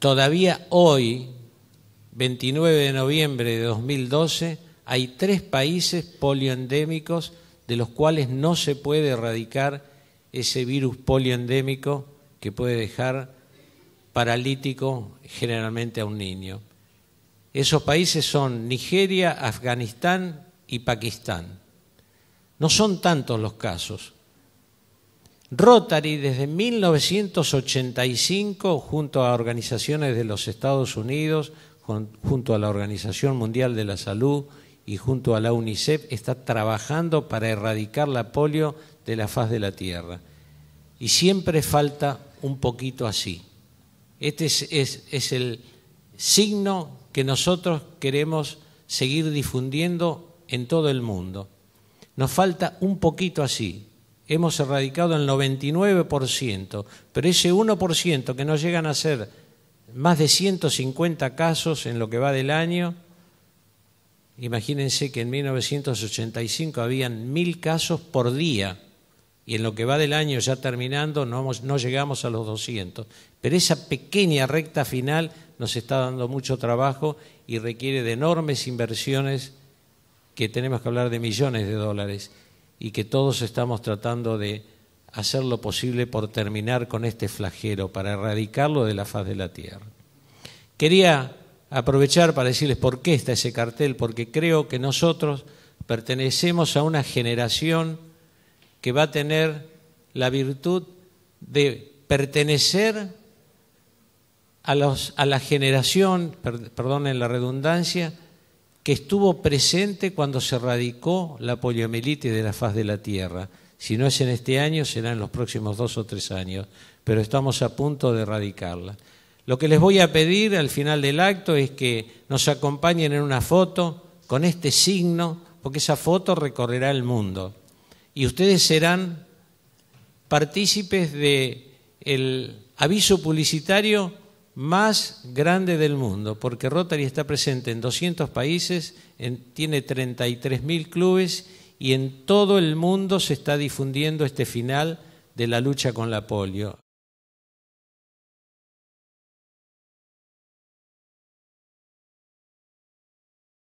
Todavía hoy, 29 de noviembre de 2012, hay tres países polioendémicos de los cuales no se puede erradicar ese virus polioendémico que puede dejar paralítico generalmente a un niño. Esos países son Nigeria, Afganistán y Pakistán. No son tantos los casos, Rotary desde 1985 junto a organizaciones de los Estados Unidos, junto a la Organización Mundial de la Salud y junto a la UNICEF está trabajando para erradicar la polio de la faz de la Tierra. Y siempre falta un poquito así. Este es, es el signo que nosotros queremos seguir difundiendo en todo el mundo. Nos falta un poquito así, hemos erradicado el 99%, pero ese 1% que nos llegan a ser más de 150 casos en lo que va del año, imagínense que en 1985 habían mil casos por día y en lo que va del año ya terminando no, no llegamos a los 200. Pero esa pequeña recta final nos está dando mucho trabajo y requiere de enormes inversiones que tenemos que hablar de millones de dólares y que todos estamos tratando de hacer lo posible por terminar con este flagelo, para erradicarlo de la faz de la tierra. Quería aprovechar para decirles por qué está ese cartel, porque creo que nosotros pertenecemos a una generación que va a tener la virtud de pertenecer a, la generación, perdonen la redundancia, que estuvo presente cuando se erradicó la poliomielitis de la faz de la Tierra. Si no es en este año, será en los próximos dos o tres años, pero estamos a punto de erradicarla. Lo que les voy a pedir al final del acto es que nos acompañen en una foto con este signo, porque esa foto recorrerá el mundo. Y ustedes serán partícipes del aviso publicitario más grande del mundo, porque Rotary está presente en 200 países, tiene 33.000 clubes y en todo el mundo se está difundiendo este final de la lucha con la polio.